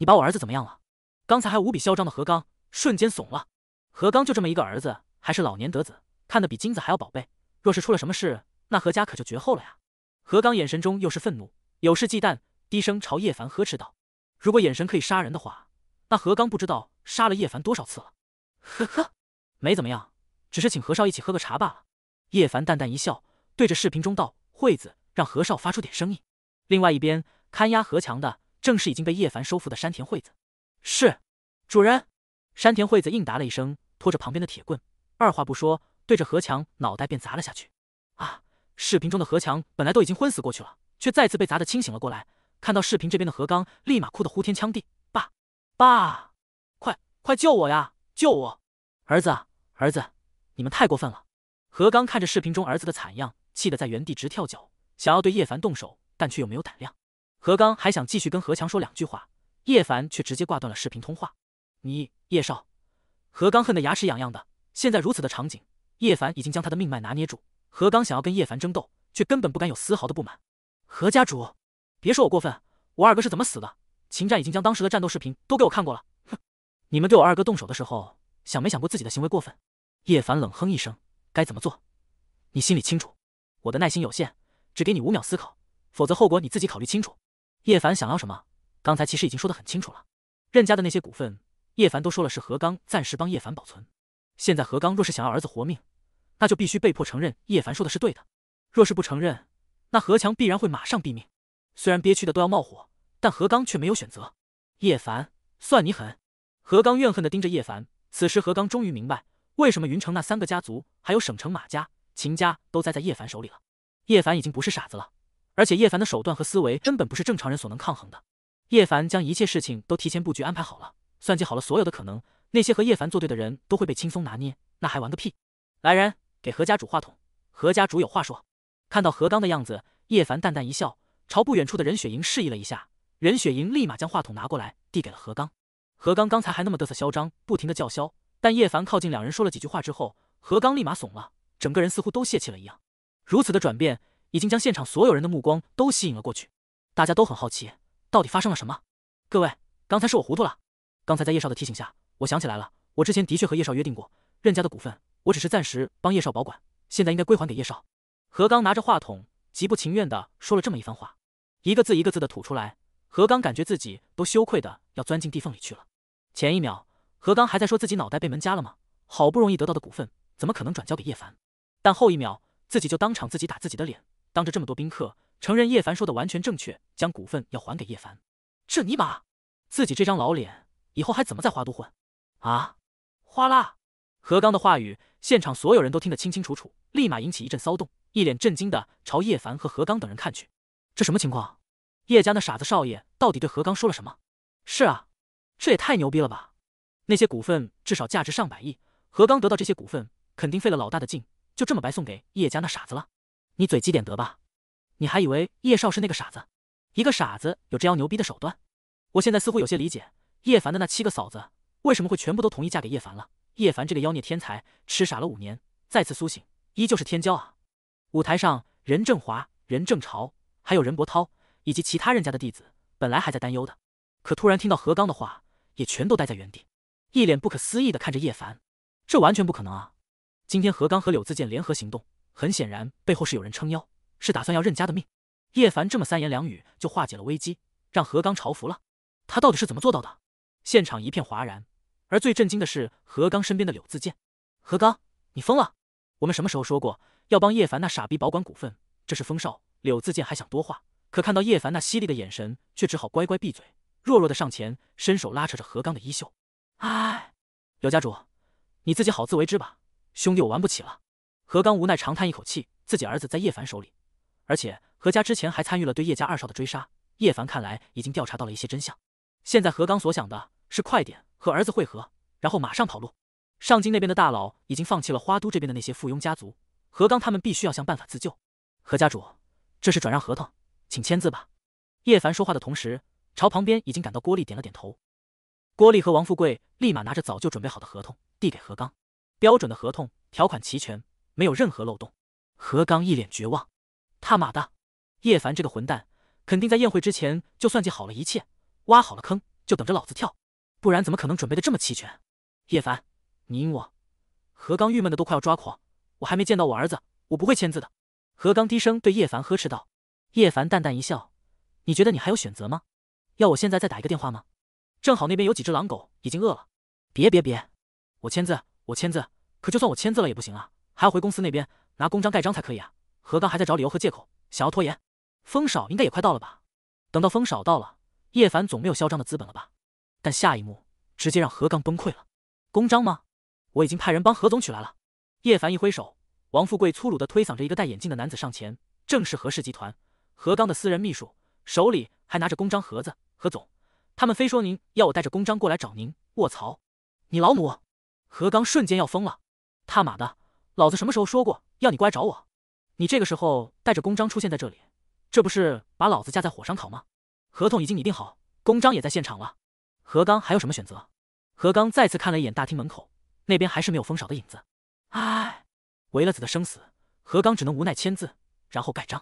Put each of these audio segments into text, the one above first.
你把我儿子怎么样了？刚才还无比嚣张的何刚瞬间怂了。何刚就这么一个儿子，还是老年得子，看得比金子还要宝贝。若是出了什么事，那何家可就绝后了呀！何刚眼神中又是愤怒，有是忌惮，低声朝叶凡呵斥道：“如果眼神可以杀人的话，那何刚不知道杀了叶凡多少次了。”呵呵，没怎么样，只是请何少一起喝个茶罢了。叶凡淡淡一笑，对着视频中道：“惠子，让何少发出点声音。”另外一边看押何强的。正是已经被叶凡收服的山田惠子，是，主人。山田惠子应答了一声，拖着旁边的铁棍，二话不说，对着何强脑袋便砸了下去。啊！视频中的何强本来都已经昏死过去了，却再次被砸得清醒了过来。看到视频这边的何刚，立马哭得呼天抢地：“爸，爸，快快救我呀！救我！儿子，儿子，你们太过分了！”何刚看着视频中儿子的惨样，气得在原地直跳脚，想要对叶凡动手，但却又没有胆量。何刚还想继续跟何强说两句话，叶凡却直接挂断了视频通话。你叶少，何刚恨得牙齿痒痒的。现在如此的场景，叶凡已经将他的命脉拿捏住。何刚想要跟叶凡争斗，却根本不敢有丝毫的不满。何家主，别说我过分，我二哥是怎么死的？秦战已经将当时的战斗视频都给我看过了。哼，你们对我二哥动手的时候，想没想过自己的行为过分？叶凡冷哼一声，该怎么做，你心里清楚。我的耐心有限，只给你五秒思考，否则后果你自己考虑清楚。叶凡想要什么？刚才其实已经说得很清楚了。任家的那些股份，叶凡都说了是何刚暂时帮叶凡保存。现在何刚若是想要儿子活命，那就必须被迫承认叶凡说的是对的。若是不承认，那何强必然会马上毙命。虽然憋屈的都要冒火，但何刚却没有选择。叶凡，算你狠！何刚怨恨的盯着叶凡。此时何刚终于明白，为什么云城那三个家族，还有省城马家、秦家都栽在叶凡手里了。叶凡已经不是傻子了。而且叶凡的手段和思维根本不是正常人所能抗衡的。叶凡将一切事情都提前布局安排好了，算计好了所有的可能，那些和叶凡作对的人都会被轻松拿捏，那还玩个屁！来人，给何家主话筒，何家主有话说。看到何刚的样子，叶凡淡淡一笑，朝不远处的任雪莹示意了一下，任雪莹立马将话筒拿过来递给了何刚。何刚刚才还那么得瑟嚣张，不停的叫嚣，但叶凡靠近两人说了几句话之后，何刚立马怂了，整个人似乎都泄气了一样。如此的转变。已经将现场所有人的目光都吸引了过去，大家都很好奇，到底发生了什么？各位，刚才是我糊涂了。刚才在叶少的提醒下，我想起来了，我之前的确和叶少约定过，任家的股份，我只是暂时帮叶少保管，现在应该归还给叶少。何刚拿着话筒，极不情愿的说了这么一番话，一个字一个字的吐出来。何刚感觉自己都羞愧的要钻进地缝里去了。前一秒，何刚还在说自己脑袋被门夹了吗？好不容易得到的股份，怎么可能转交给叶凡？但后一秒，自己就当场自己打自己的脸。当着这么多宾客，承认叶凡说的完全正确，将股份要还给叶凡。这尼玛，自己这张老脸以后还怎么在花都混？啊！哗啦！何刚的话语，现场所有人都听得清清楚楚，立马引起一阵骚动，一脸震惊的朝叶凡和何刚等人看去。这什么情况？叶家那傻子少爷到底对何刚说了什么？是啊，这也太牛逼了吧！那些股份至少价值上百亿，何刚得到这些股份，肯定费了老大的劲，就这么白送给叶家那傻子了？你嘴积点德吧！你还以为叶少是那个傻子？一个傻子有这样牛逼的手段？我现在似乎有些理解叶凡的那七个嫂子为什么会全部都同意嫁给叶凡了。叶凡这个妖孽天才，痴傻了五年，再次苏醒，依旧是天骄啊！舞台上，任正华、任正朝，还有任伯涛以及其他任家的弟子，本来还在担忧的，可突然听到何刚的话，也全都待在原地，一脸不可思议的看着叶凡。这完全不可能啊！今天何刚和柳自健联合行动。很显然，背后是有人撑腰，是打算要任家的命。叶凡这么三言两语就化解了危机，让何刚嘲服了。他到底是怎么做到的？现场一片哗然，而最震惊的是何刚身边的柳自健。何刚，你疯了？我们什么时候说过要帮叶凡那傻逼保管股份？这是风少。柳自健还想多话，可看到叶凡那犀利的眼神，却只好乖乖闭嘴，弱弱的上前伸手拉扯着何刚的衣袖。哎，柳家主，你自己好自为之吧，兄弟我玩不起了。何刚无奈长叹一口气，自己儿子在叶凡手里，而且何家之前还参与了对叶家二少的追杀。叶凡看来已经调查到了一些真相。现在何刚所想的是快点和儿子会合，然后马上跑路。上京那边的大佬已经放弃了花都这边的那些附庸家族，何刚他们必须要想办法自救。何家主，这是转让合同，请签字吧。叶凡说话的同时，朝旁边已经赶到郭丽点了点头。郭丽和王富贵立马拿着早就准备好的合同递给何刚，标准的合同，条款齐全。没有任何漏洞，何刚一脸绝望。他妈的，叶凡这个混蛋，肯定在宴会之前就算计好了一切，挖好了坑，就等着老子跳。不然怎么可能准备的这么齐全？叶凡，你我！何刚郁闷的都快要抓狂。我还没见到我儿子，我不会签字的。何刚低声对叶凡呵斥道。叶凡淡淡一笑：“你觉得你还有选择吗？要我现在再打一个电话吗？正好那边有几只狼狗已经饿了。”别别别，我签字，我签字。可就算我签字了也不行啊！还要回公司那边拿公章盖章才可以啊！何刚还在找理由和借口，想要拖延。风少应该也快到了吧？等到风少到了，叶凡总没有嚣张的资本了吧？但下一幕直接让何刚崩溃了。公章吗？我已经派人帮何总取来了。叶凡一挥手，王富贵粗鲁的推搡着一个戴眼镜的男子上前，正是何氏集团何刚的私人秘书，手里还拿着公章盒子。何总，他们非说您要我带着公章过来找您。卧槽！你老母！何刚瞬间要疯了。他妈的！老子什么时候说过要你过来找我？你这个时候带着公章出现在这里，这不是把老子架在火上烤吗？合同已经拟定好，公章也在现场了，何刚还有什么选择？何刚再次看了一眼大厅门口，那边还是没有风少的影子。唉，为了子的生死，何刚只能无奈签字，然后盖章。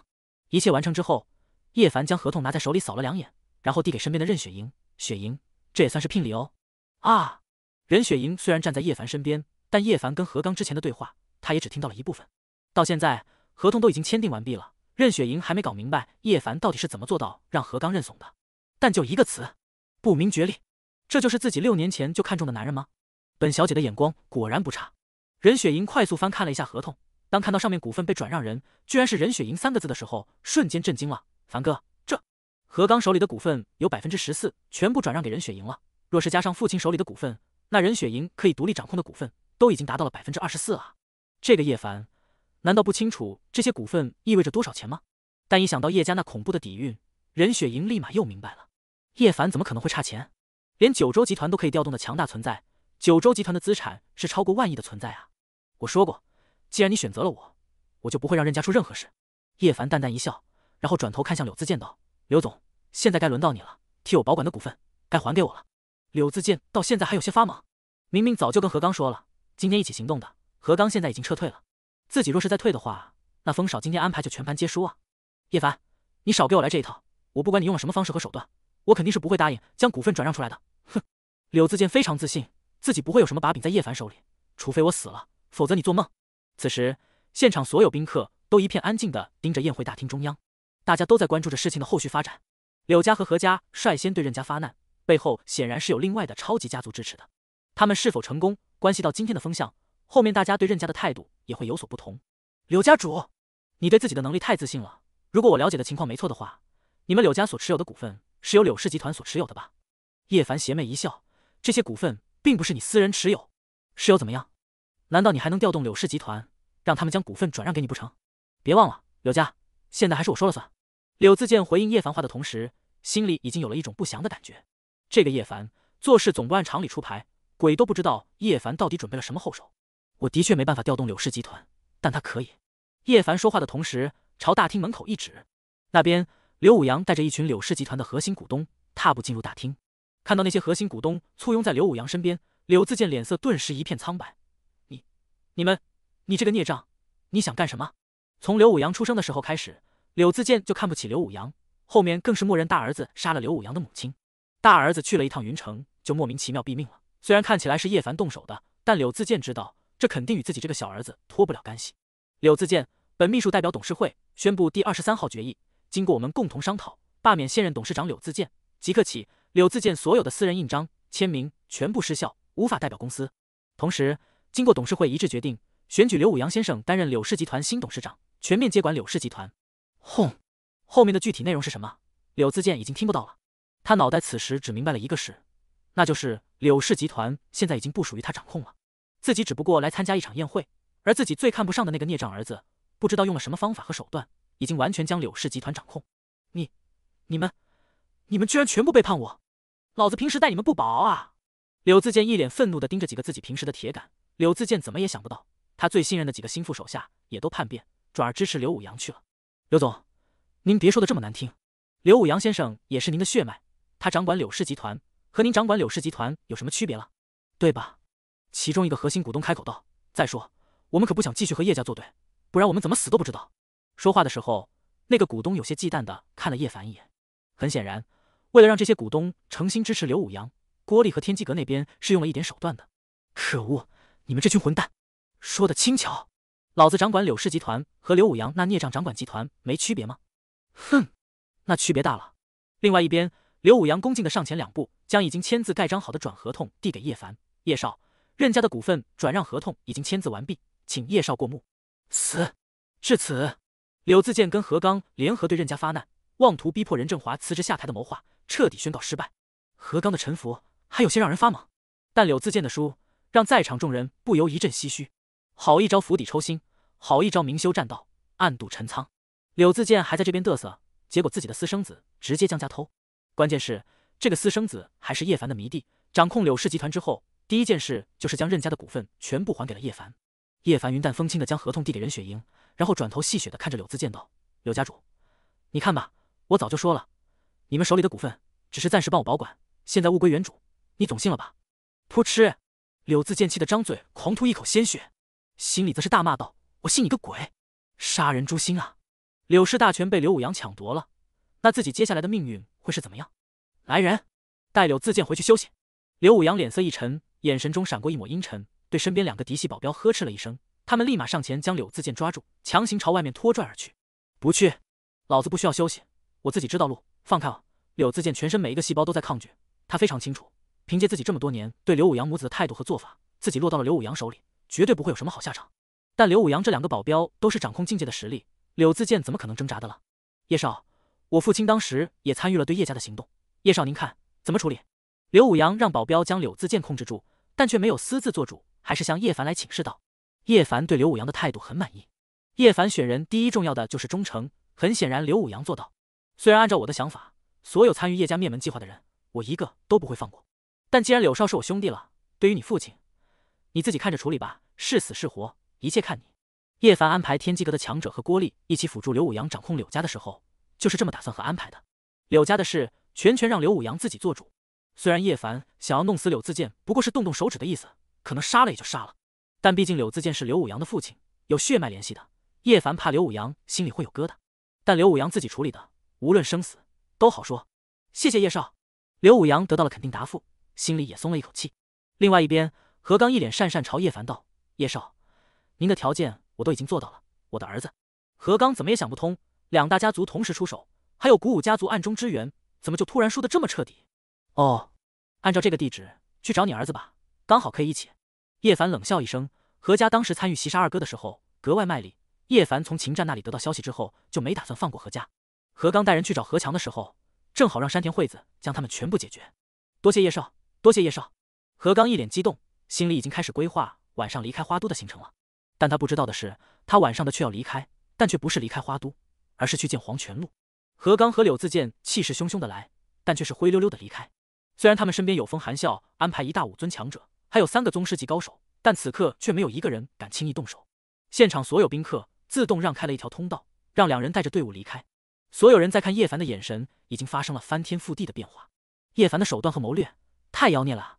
一切完成之后，叶凡将合同拿在手里扫了两眼，然后递给身边的任雪莹：“雪莹，这也算是聘礼哦。”啊！任雪莹虽然站在叶凡身边，但叶凡跟何刚之前的对话。他也只听到了一部分，到现在合同都已经签订完毕了。任雪莹还没搞明白叶凡到底是怎么做到让何刚认怂的，但就一个词，不明觉厉，这就是自己六年前就看中的男人吗？本小姐的眼光果然不差。任雪莹快速翻看了一下合同，当看到上面股份被转让人居然是任雪莹三个字的时候，瞬间震惊了。凡哥，这何刚手里的股份有百分之十四，全部转让给任雪莹了。若是加上父亲手里的股份，那任雪莹可以独立掌控的股份都已经达到了百分之二十四啊。这个叶凡难道不清楚这些股份意味着多少钱吗？但一想到叶家那恐怖的底蕴，任雪莹立马又明白了。叶凡怎么可能会差钱？连九州集团都可以调动的强大存在，九州集团的资产是超过万亿的存在啊！我说过，既然你选择了我，我就不会让任家出任何事。叶凡淡淡一笑，然后转头看向柳自健道：“柳总，现在该轮到你了，替我保管的股份该还给我了。”柳自健到现在还有些发懵，明明早就跟何刚说了，今天一起行动的。何刚现在已经撤退了，自己若是再退的话，那风少今天安排就全盘皆输啊！叶凡，你少给我来这一套，我不管你用了什么方式和手段，我肯定是不会答应将股份转让出来的。哼！柳自健非常自信，自己不会有什么把柄在叶凡手里，除非我死了，否则你做梦。此时，现场所有宾客都一片安静的盯着宴会大厅中央，大家都在关注着事情的后续发展。柳家和何家率先对任家发难，背后显然是有另外的超级家族支持的，他们是否成功，关系到今天的风向。后面大家对任家的态度也会有所不同。柳家主，你对自己的能力太自信了。如果我了解的情况没错的话，你们柳家所持有的股份是由柳氏集团所持有的吧？叶凡邪魅一笑，这些股份并不是你私人持有，是又怎么样？难道你还能调动柳氏集团，让他们将股份转让给你不成？别忘了，柳家现在还是我说了算。柳自健回应叶凡话的同时，心里已经有了一种不祥的感觉。这个叶凡做事总不按常理出牌，鬼都不知道叶凡到底准备了什么后手。我的确没办法调动柳氏集团，但他可以。叶凡说话的同时，朝大厅门口一指，那边，刘武阳带着一群柳氏集团的核心股东踏步进入大厅。看到那些核心股东簇拥在刘武阳身边，柳自健脸色顿时一片苍白。你、你们、你这个孽障，你想干什么？从刘武阳出生的时候开始，柳自健就看不起刘武阳，后面更是默认大儿子杀了刘武阳的母亲。大儿子去了一趟云城，就莫名其妙毙命了。虽然看起来是叶凡动手的，但柳自健知道。这肯定与自己这个小儿子脱不了干系。柳自健，本秘书代表董事会宣布第二十三号决议：经过我们共同商讨，罢免现任董事长柳自健。即刻起，柳自健所有的私人印章、签名全部失效，无法代表公司。同时，经过董事会一致决定，选举刘武阳先生担任柳氏集团新董事长，全面接管柳氏集团。轰！后面的具体内容是什么？柳自健已经听不到了。他脑袋此时只明白了一个事，那就是柳氏集团现在已经不属于他掌控了。自己只不过来参加一场宴会，而自己最看不上的那个孽障儿子，不知道用了什么方法和手段，已经完全将柳氏集团掌控。你、你们、你们居然全部背叛我！老子平时待你们不薄啊！柳自健一脸愤怒的盯着几个自己平时的铁杆。柳自健怎么也想不到，他最信任的几个心腹手下也都叛变，转而支持刘武阳去了。刘总，您别说的这么难听，刘武阳先生也是您的血脉，他掌管柳氏集团和您掌管柳氏集团有什么区别了？对吧？其中一个核心股东开口道：“再说，我们可不想继续和叶家作对，不然我们怎么死都不知道。”说话的时候，那个股东有些忌惮的看了叶凡一眼。很显然，为了让这些股东诚心支持刘武阳，郭丽和天机阁那边是用了一点手段的。可恶，你们这群混蛋，说的轻巧，老子掌管柳氏集团和刘武阳那孽障掌管集团没区别吗？哼，那区别大了。另外一边，刘武阳恭敬的上前两步，将已经签字盖章好的转合同递给叶凡，叶少。任家的股份转让合同已经签字完毕，请叶少过目。此至此，柳自健跟何刚联合对任家发难，妄图逼迫任正华辞职下台的谋划彻底宣告失败。何刚的臣服还有些让人发懵，但柳自健的输让在场众人不由一阵唏嘘。好一招釜底抽薪，好一招明修栈道，暗度陈仓。柳自健还在这边嘚瑟，结果自己的私生子直接将家偷。关键是这个私生子还是叶凡的迷弟，掌控柳氏集团之后。第一件事就是将任家的股份全部还给了叶凡。叶凡云淡风轻的将合同递给任雪莹，然后转头戏谑的看着柳自健道：“柳家主，你看吧，我早就说了，你们手里的股份只是暂时帮我保管，现在物归原主，你总信了吧？”扑哧，柳自健气的张嘴狂吐一口鲜血，心里则是大骂道：“我信你个鬼！杀人诛心啊！”柳氏大权被刘武阳抢夺了，那自己接下来的命运会是怎么样？来人，带柳自健回去休息。刘武阳脸色一沉。眼神中闪过一抹阴沉，对身边两个嫡系保镖呵斥了一声，他们立马上前将柳自健抓住，强行朝外面拖拽而去。不去，老子不需要休息，我自己知道路。放开我！柳自健全身每一个细胞都在抗拒，他非常清楚，凭借自己这么多年对刘武阳母子的态度和做法，自己落到了刘武阳手里，绝对不会有什么好下场。但刘武阳这两个保镖都是掌控境界的实力，柳自健怎么可能挣扎的了？叶少，我父亲当时也参与了对叶家的行动，叶少您看怎么处理？刘武阳让保镖将柳自健控制住，但却没有私自做主，还是向叶凡来请示道。叶凡对刘武阳的态度很满意。叶凡选人第一重要的就是忠诚，很显然刘武阳做到。虽然按照我的想法，所有参与叶家灭门计划的人，我一个都不会放过。但既然柳少是我兄弟了，对于你父亲，你自己看着处理吧，是死是活，一切看你。叶凡安排天机阁的强者和郭丽一起辅助刘武阳掌控柳家的时候，就是这么打算和安排的。柳家的事，全权让刘武阳自己做主。虽然叶凡想要弄死柳自健，不过是动动手指的意思，可能杀了也就杀了。但毕竟柳自健是刘武阳的父亲，有血脉联系的，叶凡怕刘武阳心里会有疙瘩。但刘武阳自己处理的，无论生死都好说。谢谢叶少。刘武阳得到了肯定答复，心里也松了一口气。另外一边，何刚一脸讪讪朝叶凡道：“叶少，您的条件我都已经做到了。我的儿子……”何刚怎么也想不通，两大家族同时出手，还有古武家族暗中支援，怎么就突然输得这么彻底？哦，按照这个地址去找你儿子吧，刚好可以一起。叶凡冷笑一声，何家当时参与袭杀二哥的时候格外卖力。叶凡从秦战那里得到消息之后，就没打算放过何家。何刚带人去找何强的时候，正好让山田惠子将他们全部解决。多谢叶少，多谢叶少。何刚一脸激动，心里已经开始规划晚上离开花都的行程了。但他不知道的是，他晚上的却要离开，但却不是离开花都，而是去见黄泉路。何刚和柳自健气势汹汹的来，但却是灰溜溜的离开。虽然他们身边有风寒笑安排一大武尊强者，还有三个宗师级高手，但此刻却没有一个人敢轻易动手。现场所有宾客自动让开了一条通道，让两人带着队伍离开。所有人在看叶凡的眼神已经发生了翻天覆地的变化。叶凡的手段和谋略太妖孽了。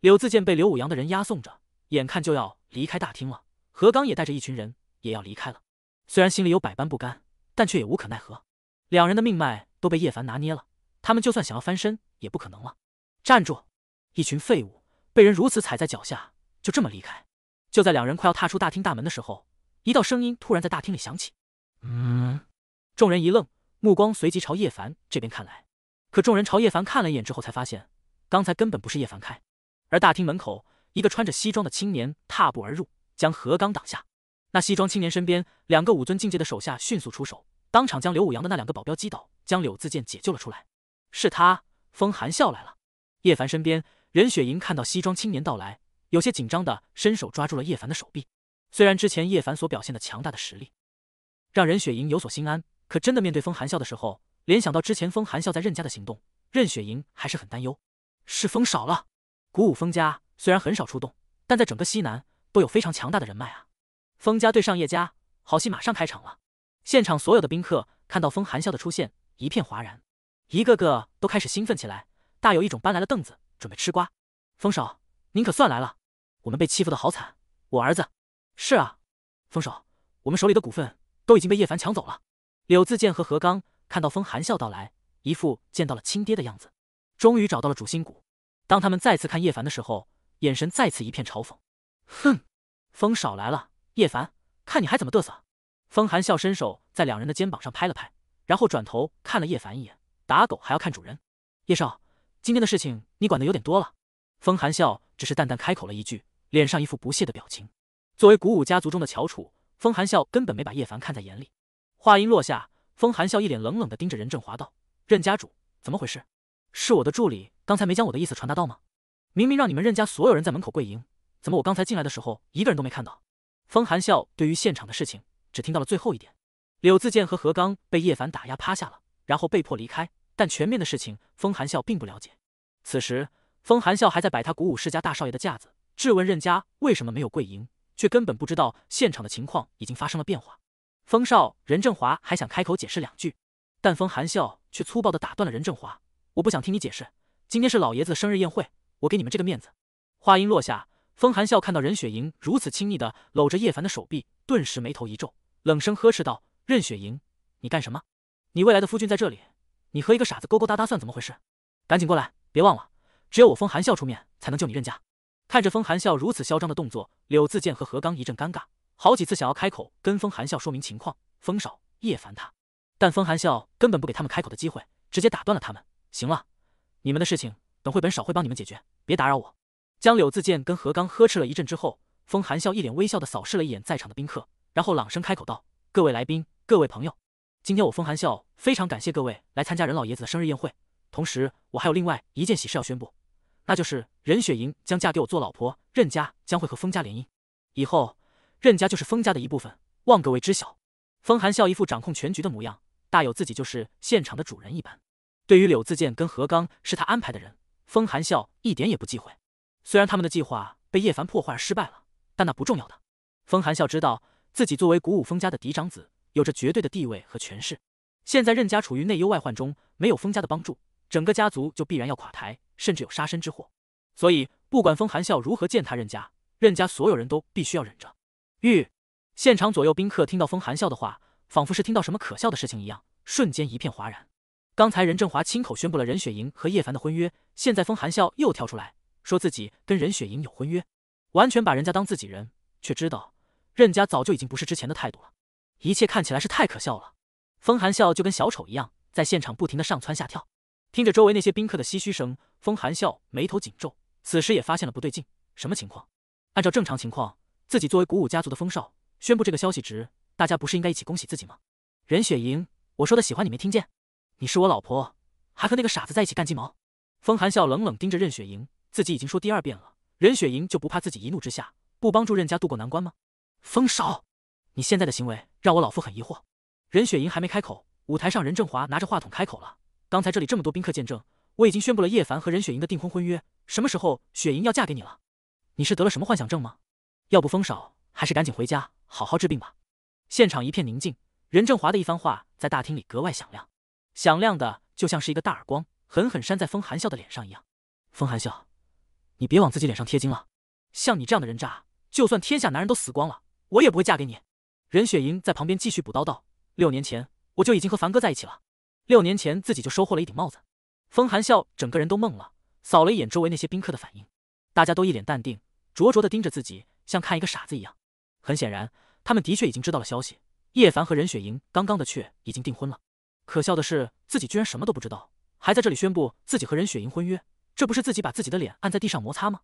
柳自健被刘武阳的人押送着，眼看就要离开大厅了。何刚也带着一群人也要离开了。虽然心里有百般不甘，但却也无可奈何。两人的命脉都被叶凡拿捏了，他们就算想要翻身也不可能了。站住！一群废物，被人如此踩在脚下，就这么离开？就在两人快要踏出大厅大门的时候，一道声音突然在大厅里响起：“嗯。”众人一愣，目光随即朝叶凡这边看来。可众人朝叶凡看了一眼之后，才发现刚才根本不是叶凡开。而大厅门口，一个穿着西装的青年踏步而入，将何刚挡下。那西装青年身边，两个武尊境界的手下迅速出手，当场将刘武阳的那两个保镖击倒，将柳自健解救了出来。是他，风寒笑来了。叶凡身边，任雪莹看到西装青年到来，有些紧张的伸手抓住了叶凡的手臂。虽然之前叶凡所表现的强大的实力，让任雪莹有所心安，可真的面对风含笑的时候，联想到之前风含笑在任家的行动，任雪莹还是很担忧。是风少了，古武风家虽然很少出动，但在整个西南都有非常强大的人脉啊。风家对上叶家，好戏马上开场了。现场所有的宾客看到风含笑的出现，一片哗然，一个个都开始兴奋起来。大有一种搬来了凳子准备吃瓜。风少，您可算来了，我们被欺负的好惨。我儿子。是啊，风少，我们手里的股份都已经被叶凡抢走了。柳自健和何刚看到风含笑到来，一副见到了亲爹的样子。终于找到了主心骨。当他们再次看叶凡的时候，眼神再次一片嘲讽。哼，风少来了，叶凡，看你还怎么得瑟。风含笑伸手在两人的肩膀上拍了拍，然后转头看了叶凡一眼。打狗还要看主人。叶少。今天的事情你管得有点多了，风寒笑只是淡淡开口了一句，脸上一副不屑的表情。作为古武家族中的翘楚，风寒笑根本没把叶凡看在眼里。话音落下，风寒笑一脸冷冷的盯着任正华道：“任家主，怎么回事？是我的助理刚才没将我的意思传达到吗？明明让你们任家所有人在门口跪迎，怎么我刚才进来的时候一个人都没看到？”风寒笑对于现场的事情只听到了最后一点，柳自健和何刚被叶凡打压趴下了，然后被迫离开。但全面的事情，风含笑并不了解。此时，风含笑还在摆他鼓舞世家大少爷的架子，质问任家为什么没有跪迎，却根本不知道现场的情况已经发生了变化。风少任振华还想开口解释两句，但风含笑却粗暴的打断了任振华：“我不想听你解释，今天是老爷子生日宴会，我给你们这个面子。”话音落下，风含笑看到任雪莹如此亲昵的搂着叶凡的手臂，顿时眉头一皱，冷声呵斥道：“任雪莹，你干什么？你未来的夫君在这里！”你和一个傻子勾勾搭搭算怎么回事？赶紧过来，别忘了，只有我风含笑出面才能救你任家。看着风含笑如此嚣张的动作，柳自健和何刚一阵尴尬，好几次想要开口跟风含笑说明情况，风少，叶凡他，但风含笑根本不给他们开口的机会，直接打断了他们。行了，你们的事情等会本少会帮你们解决，别打扰我。将柳自健跟何刚呵斥了一阵之后，风含笑一脸微笑的扫视了一眼在场的宾客，然后朗声开口道：“各位来宾，各位朋友。”今天我封寒笑非常感谢各位来参加任老爷子的生日宴会，同时我还有另外一件喜事要宣布，那就是任雪莹将嫁给我做老婆，任家将会和封家联姻，以后任家就是封家的一部分，望各位知晓。封寒笑一副掌控全局的模样，大有自己就是现场的主人一般。对于柳自健跟何刚是他安排的人，封寒笑一点也不忌讳。虽然他们的计划被叶凡破坏而失败了，但那不重要的。封寒笑知道自己作为鼓舞封家的嫡长子。有着绝对的地位和权势。现在任家处于内忧外患中，没有封家的帮助，整个家族就必然要垮台，甚至有杀身之祸。所以，不管封寒笑如何践踏任家，任家所有人都必须要忍着。玉现场左右宾客听到封寒笑的话，仿佛是听到什么可笑的事情一样，瞬间一片哗然。刚才任正华亲口宣布了任雪莹和叶凡的婚约，现在封寒笑又跳出来，说自己跟任雪莹有婚约，完全把人家当自己人，却知道任家早就已经不是之前的态度了。一切看起来是太可笑了，风寒笑就跟小丑一样，在现场不停的上蹿下跳，听着周围那些宾客的唏嘘声，风寒笑眉头紧皱。此时也发现了不对劲，什么情况？按照正常情况，自己作为古舞家族的风少，宣布这个消息值，大家不是应该一起恭喜自己吗？任雪莹，我说的喜欢你没听见？你是我老婆，还和那个傻子在一起干鸡毛？风寒笑冷冷盯着任雪莹，自己已经说第二遍了，任雪莹就不怕自己一怒之下不帮助任家渡过难关吗？风少，你现在的行为。让我老夫很疑惑。任雪莹还没开口，舞台上任正华拿着话筒开口了：“刚才这里这么多宾客见证，我已经宣布了叶凡和任雪莹的订婚婚约。什么时候雪莹要嫁给你了？你是得了什么幻想症吗？要不风少还是赶紧回家好好治病吧。”现场一片宁静，任正华的一番话在大厅里格外响亮，响亮的就像是一个大耳光，狠狠扇在风含笑的脸上一样。风含笑，你别往自己脸上贴金了，像你这样的人渣，就算天下男人都死光了，我也不会嫁给你。任雪莹在旁边继续补刀道：“六年前我就已经和凡哥在一起了，六年前自己就收获了一顶帽子。”风寒笑整个人都懵了，扫了一眼周围那些宾客的反应，大家都一脸淡定，灼灼的盯着自己，像看一个傻子一样。很显然，他们的确已经知道了消息，叶凡和任雪莹刚刚的确已经订婚了。可笑的是，自己居然什么都不知道，还在这里宣布自己和任雪莹婚约，这不是自己把自己的脸按在地上摩擦吗？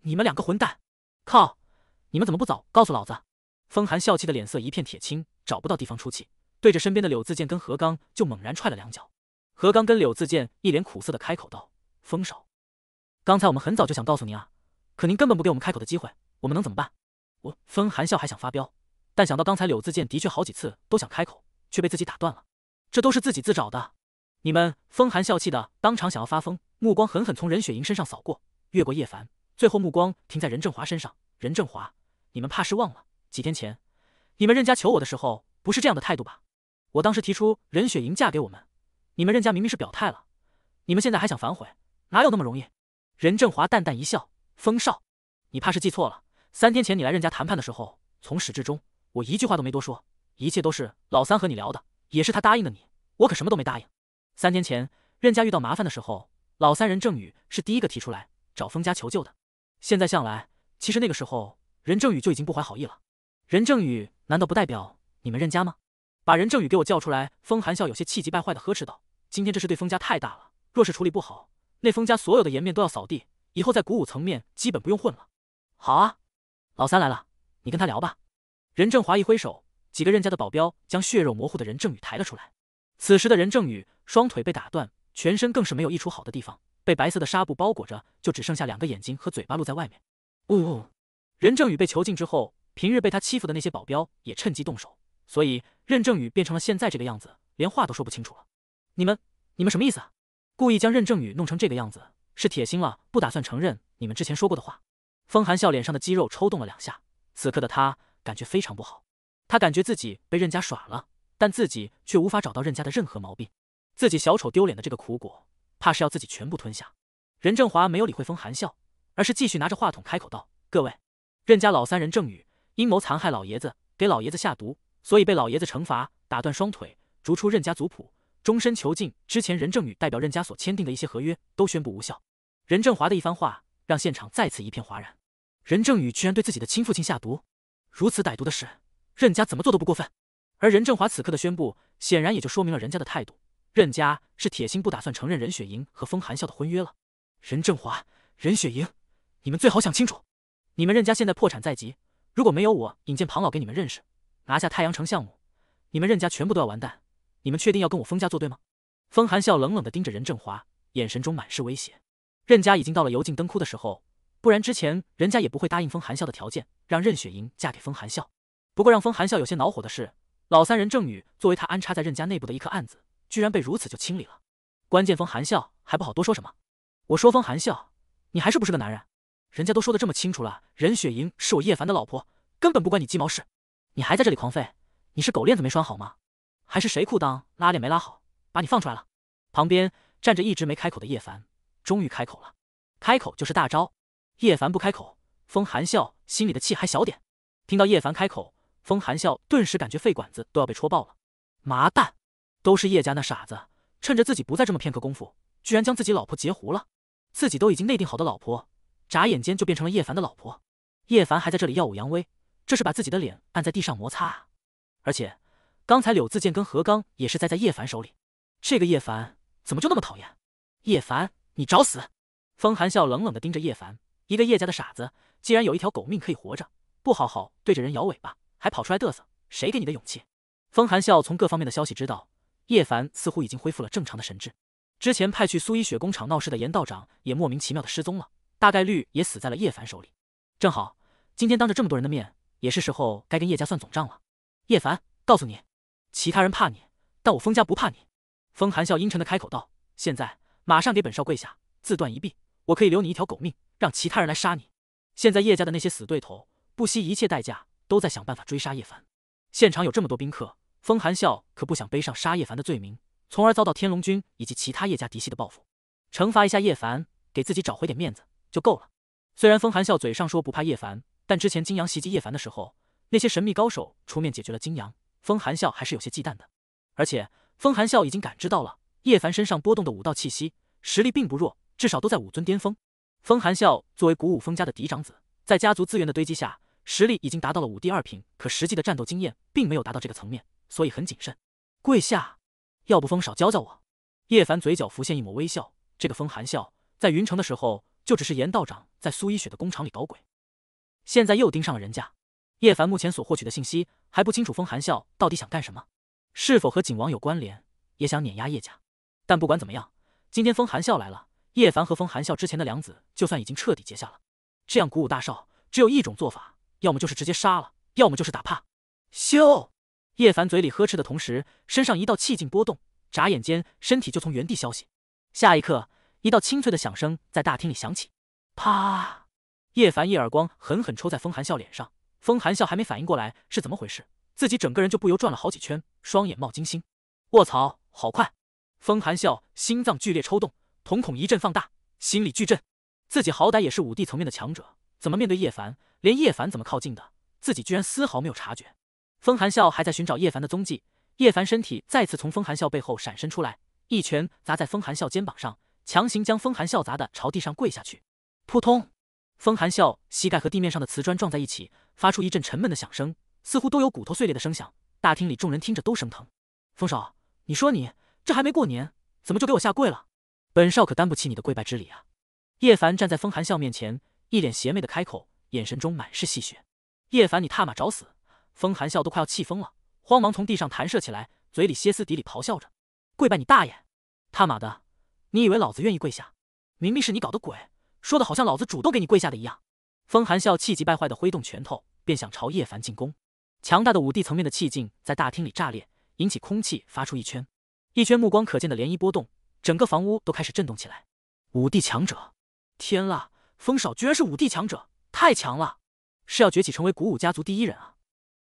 你们两个混蛋，靠！你们怎么不早告诉老子？风寒笑气的脸色一片铁青，找不到地方出气，对着身边的柳自健跟何刚就猛然踹了两脚。何刚跟柳自健一脸苦涩的开口道：“风少，刚才我们很早就想告诉您啊，可您根本不给我们开口的机会，我们能怎么办？”我风寒笑还想发飙，但想到刚才柳自健的确好几次都想开口，却被自己打断了，这都是自己自找的。你们风寒笑气的当场想要发疯，目光狠狠从任雪莹身上扫过，越过叶凡，最后目光停在任正华身上。任正华，你们怕是忘了。几天前，你们任家求我的时候，不是这样的态度吧？我当时提出任雪莹嫁给我们，你们任家明明是表态了，你们现在还想反悔，哪有那么容易？任正华淡淡一笑：“风少，你怕是记错了。三天前你来任家谈判的时候，从始至终我一句话都没多说，一切都是老三和你聊的，也是他答应的你，我可什么都没答应。三天前任家遇到麻烦的时候，老三任正宇是第一个提出来找风家求救的。现在想来，其实那个时候任正宇就已经不怀好意了。”任正宇难道不代表你们任家吗？把任正宇给我叫出来！风寒笑有些气急败坏的呵斥道：“今天这事对风家太大了，若是处理不好，那风家所有的颜面都要扫地，以后在鼓舞层面基本不用混了。”好啊，老三来了，你跟他聊吧。任正华一挥手，几个任家的保镖将血肉模糊的任正宇抬了出来。此时的任正宇双腿被打断，全身更是没有一处好的地方，被白色的纱布包裹着，就只剩下两个眼睛和嘴巴露在外面。呜，任正宇被囚禁之后。平日被他欺负的那些保镖也趁机动手，所以任正宇变成了现在这个样子，连话都说不清楚了。你们，你们什么意思？啊？故意将任正宇弄成这个样子，是铁心了不打算承认你们之前说过的话？风寒笑脸上的肌肉抽动了两下，此刻的他感觉非常不好。他感觉自己被任家耍了，但自己却无法找到任家的任何毛病。自己小丑丢脸的这个苦果，怕是要自己全部吞下。任正华没有理会风寒笑，而是继续拿着话筒开口道：“各位，任家老三任正宇。”阴谋残害老爷子，给老爷子下毒，所以被老爷子惩罚，打断双腿，逐出任家族谱，终身囚禁。之前任正宇代表任家所签订的一些合约都宣布无效。任正华的一番话让现场再次一片哗然。任正宇居然对自己的亲父亲下毒，如此歹毒的事，任家怎么做都不过分。而任正华此刻的宣布，显然也就说明了任家的态度。任家是铁心不打算承认任雪莹和风寒笑的婚约了。任正华，任雪莹，你们最好想清楚，你们任家现在破产在即。如果没有我引荐庞老给你们认识，拿下太阳城项目，你们任家全部都要完蛋。你们确定要跟我封家作对吗？封寒笑冷冷地盯着任正华，眼神中满是威胁。任家已经到了油尽灯枯的时候，不然之前任家也不会答应封寒笑的条件，让任雪莹嫁给封寒笑。不过让封寒笑有些恼火的是，老三任正宇作为他安插在任家内部的一颗暗子，居然被如此就清理了。关键封寒笑还不好多说什么。我说封寒笑，你还是不是个男人？人家都说的这么清楚了，任雪莹是我叶凡的老婆，根本不关你鸡毛事。你还在这里狂吠，你是狗链子没拴好吗？还是谁裤裆拉链没拉好，把你放出来了？旁边站着一直没开口的叶凡，终于开口了，开口就是大招。叶凡不开口，风含笑心里的气还小点。听到叶凡开口，风含笑顿时感觉肺管子都要被戳爆了。麻蛋，都是叶家那傻子，趁着自己不在这么片刻功夫，居然将自己老婆截胡了。自己都已经内定好的老婆。眨眼间就变成了叶凡的老婆，叶凡还在这里耀武扬威，这是把自己的脸按在地上摩擦啊！而且刚才柳自健跟何刚也是栽在叶凡手里，这个叶凡怎么就那么讨厌？叶凡，你找死！风寒笑冷冷地盯着叶凡，一个叶家的傻子，既然有一条狗命可以活着，不好好对着人摇尾巴，还跑出来嘚瑟，谁给你的勇气？风寒笑从各方面的消息知道，叶凡似乎已经恢复了正常的神智，之前派去苏伊雪工厂闹事的严道长也莫名其妙的失踪了。大概率也死在了叶凡手里，正好今天当着这么多人的面，也是时候该跟叶家算总账了。叶凡，告诉你，其他人怕你，但我封家不怕你。封寒笑阴沉的开口道：“现在马上给本少跪下，自断一臂，我可以留你一条狗命，让其他人来杀你。”现在叶家的那些死对头不惜一切代价都在想办法追杀叶凡。现场有这么多宾客，封寒笑可不想背上杀叶凡的罪名，从而遭到天龙军以及其他叶家嫡系的报复，惩罚一下叶凡，给自己找回点面子。就够了。虽然风寒笑嘴上说不怕叶凡，但之前金阳袭击叶凡的时候，那些神秘高手出面解决了金阳，风寒笑还是有些忌惮的。而且风寒笑已经感知到了叶凡身上波动的武道气息，实力并不弱，至少都在武尊巅峰。风寒笑作为古武风家的嫡长子，在家族资源的堆积下，实力已经达到了武帝二品，可实际的战斗经验并没有达到这个层面，所以很谨慎。跪下，要不风少教教我？叶凡嘴角浮现一抹微笑，这个风寒笑在云城的时候。就只是严道长在苏一雪的工厂里搞鬼，现在又盯上了人家。叶凡目前所获取的信息还不清楚，风含笑到底想干什么，是否和景王有关联，也想碾压叶家。但不管怎么样，今天风含笑来了，叶凡和风含笑之前的梁子就算已经彻底结下了。这样鼓舞大少，只有一种做法，要么就是直接杀了，要么就是打怕。咻！叶凡嘴里呵斥的同时，身上一道气劲波动，眨眼间身体就从原地消失。下一刻。一道清脆的响声在大厅里响起，啪！叶凡一耳光狠狠抽在风寒笑脸上，风寒笑还没反应过来是怎么回事，自己整个人就不由转了好几圈，双眼冒金星。卧槽，好快！风寒笑心脏剧烈抽动，瞳孔一阵放大，心里巨震。自己好歹也是武帝层面的强者，怎么面对叶凡，连叶凡怎么靠近的，自己居然丝毫没有察觉。风寒笑还在寻找叶凡的踪迹，叶凡身体再次从风寒笑背后闪身出来，一拳砸在风寒笑肩膀上。强行将风寒笑砸的朝地上跪下去，扑通！风寒笑膝盖和地面上的瓷砖撞在一起，发出一阵沉闷的响声，似乎都有骨头碎裂的声响。大厅里众人听着都生疼。风少，你说你这还没过年，怎么就给我下跪了？本少可担不起你的跪拜之礼啊！叶凡站在风寒笑面前，一脸邪魅的开口，眼神中满是戏谑。叶凡，你踏马找死！风寒笑都快要气疯了，慌忙从地上弹射起来，嘴里歇斯底里咆哮着：“跪拜你大爷！踏马的！”你以为老子愿意跪下？明明是你搞的鬼，说的好像老子主动给你跪下的一样。风寒笑气急败坏的挥动拳头，便想朝叶凡进攻。强大的五帝层面的气劲在大厅里炸裂，引起空气发出一圈一圈目光可见的涟漪波动，整个房屋都开始震动起来。五帝强者！天啦，风少居然是五帝强者，太强了！是要崛起成为古武家族第一人啊！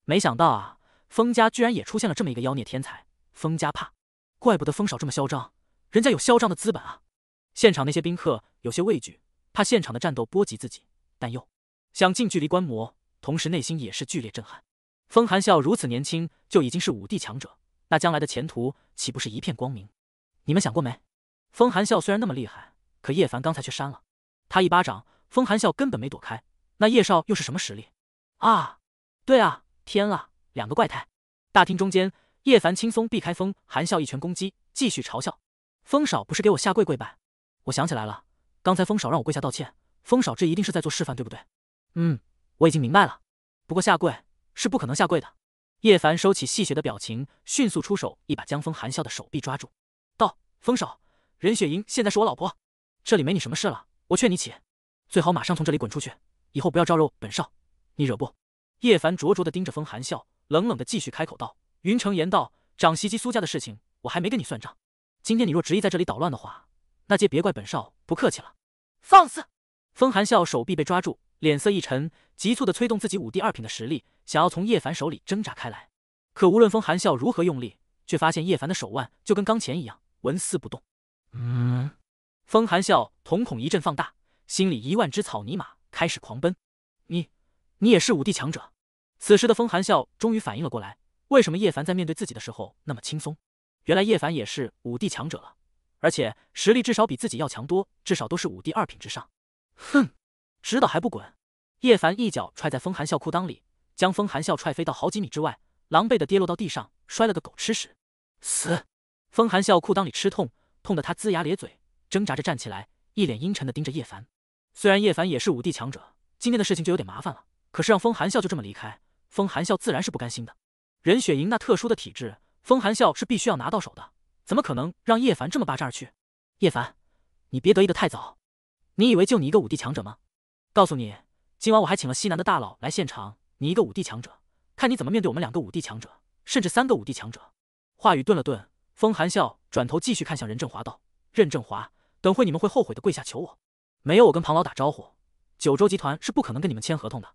没想到啊，风家居然也出现了这么一个妖孽天才。风家怕，怪不得风少这么嚣张。人家有嚣张的资本啊！现场那些宾客有些畏惧，怕现场的战斗波及自己，但又想近距离观摩，同时内心也是剧烈震撼。风寒笑如此年轻就已经是武帝强者，那将来的前途岂不是一片光明？你们想过没？风寒笑虽然那么厉害，可叶凡刚才却扇了他一巴掌，风寒笑根本没躲开，那叶少又是什么实力？啊，对啊，天啊，两个怪胎！大厅中间，叶凡轻松避开风寒笑一拳攻击，继续嘲笑。风少不是给我下跪跪拜，我想起来了，刚才风少让我跪下道歉，风少这一定是在做示范，对不对？嗯，我已经明白了，不过下跪是不可能下跪的。叶凡收起戏谑的表情，迅速出手，一把将风含笑的手臂抓住，道：“风少，任雪莹现在是我老婆，这里没你什么事了。我劝你起，最好马上从这里滚出去，以后不要招惹本少，你惹不？”叶凡灼灼的盯着风含笑，冷冷的继续开口道：“云城言道长袭击苏家的事情，我还没跟你算账。”今天你若执意在这里捣乱的话，那皆别怪本少不客气了！放肆！风寒笑手臂被抓住，脸色一沉，急促地催动自己武帝二品的实力，想要从叶凡手里挣扎开来。可无论风寒笑如何用力，却发现叶凡的手腕就跟钢钳一样，纹丝不动。嗯！风寒笑瞳孔一阵放大，心里一万只草泥马开始狂奔。你，你也是武帝强者？此时的风寒笑终于反应了过来，为什么叶凡在面对自己的时候那么轻松？原来叶凡也是武帝强者了，而且实力至少比自己要强多，至少都是武帝二品之上。哼，知道还不滚！叶凡一脚踹在风寒笑裤裆里，将风寒笑踹飞到好几米之外，狼狈的跌落到地上，摔了个狗吃屎。死！风寒笑裤裆里吃痛，痛得他龇牙咧嘴，挣扎着站起来，一脸阴沉的盯着叶凡。虽然叶凡也是武帝强者，今天的事情就有点麻烦了，可是让风寒笑就这么离开，风寒笑自然是不甘心的。任雪莹那特殊的体质。风寒笑是必须要拿到手的，怎么可能让叶凡这么霸占去？叶凡，你别得意的太早。你以为就你一个武帝强者吗？告诉你，今晚我还请了西南的大佬来现场。你一个武帝强者，看你怎么面对我们两个武帝强者，甚至三个武帝强者。话语顿了顿，风寒笑转头继续看向任正华道：“任正华，等会你们会后悔的，跪下求我。没有我跟庞老打招呼，九州集团是不可能跟你们签合同的。”